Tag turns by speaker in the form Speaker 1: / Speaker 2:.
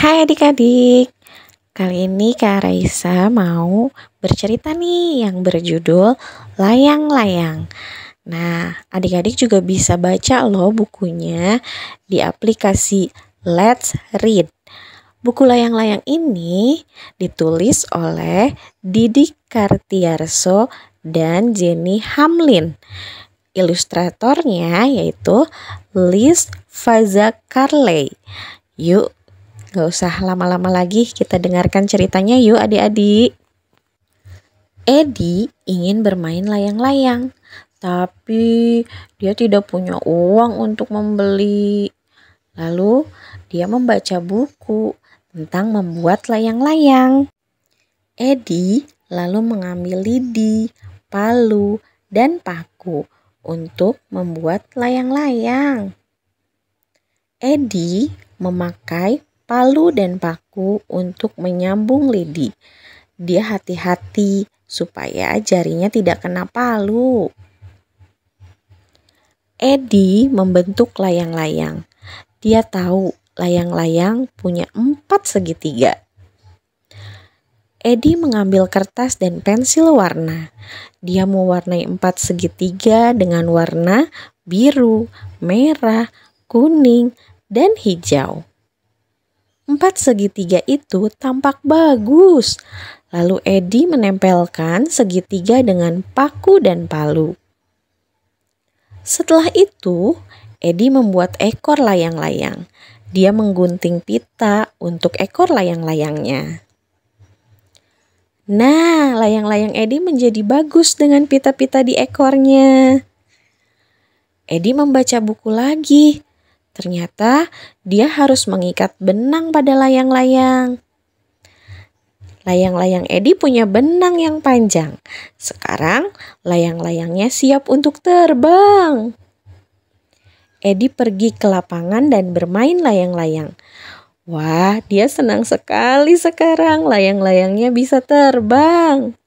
Speaker 1: Hai adik-adik, kali ini Kak Raisa mau bercerita nih yang berjudul Layang-Layang. Nah, adik-adik juga bisa baca loh bukunya di aplikasi Let's Read. Buku Layang-Layang ini ditulis oleh Didi Kartiarso dan Jenny Hamlin. Ilustratornya yaitu Liz Faza Carley. Yuk Gak usah lama-lama lagi, kita dengarkan ceritanya yuk adik-adik. Edi ingin bermain layang-layang, tapi dia tidak punya uang untuk membeli. Lalu dia membaca buku tentang membuat layang-layang. Edi lalu mengambil lidi, palu, dan paku untuk membuat layang-layang. Edi memakai palu dan paku untuk menyambung lidi. Dia hati-hati supaya jarinya tidak kena palu. Edi membentuk layang-layang. Dia tahu layang-layang punya empat segitiga. Edi mengambil kertas dan pensil warna. Dia mewarnai empat segitiga dengan warna biru, merah, kuning, dan hijau. Empat segitiga itu tampak bagus. Lalu Edi menempelkan segitiga dengan paku dan palu. Setelah itu, Edi membuat ekor layang-layang. Dia menggunting pita untuk ekor layang-layangnya. Nah, layang-layang Edi menjadi bagus dengan pita-pita di ekornya. Edi membaca buku lagi. Ternyata dia harus mengikat benang pada layang-layang. Layang-layang Edi punya benang yang panjang. Sekarang layang-layangnya siap untuk terbang. Edi pergi ke lapangan dan bermain layang-layang. Wah, dia senang sekali sekarang layang-layangnya bisa terbang.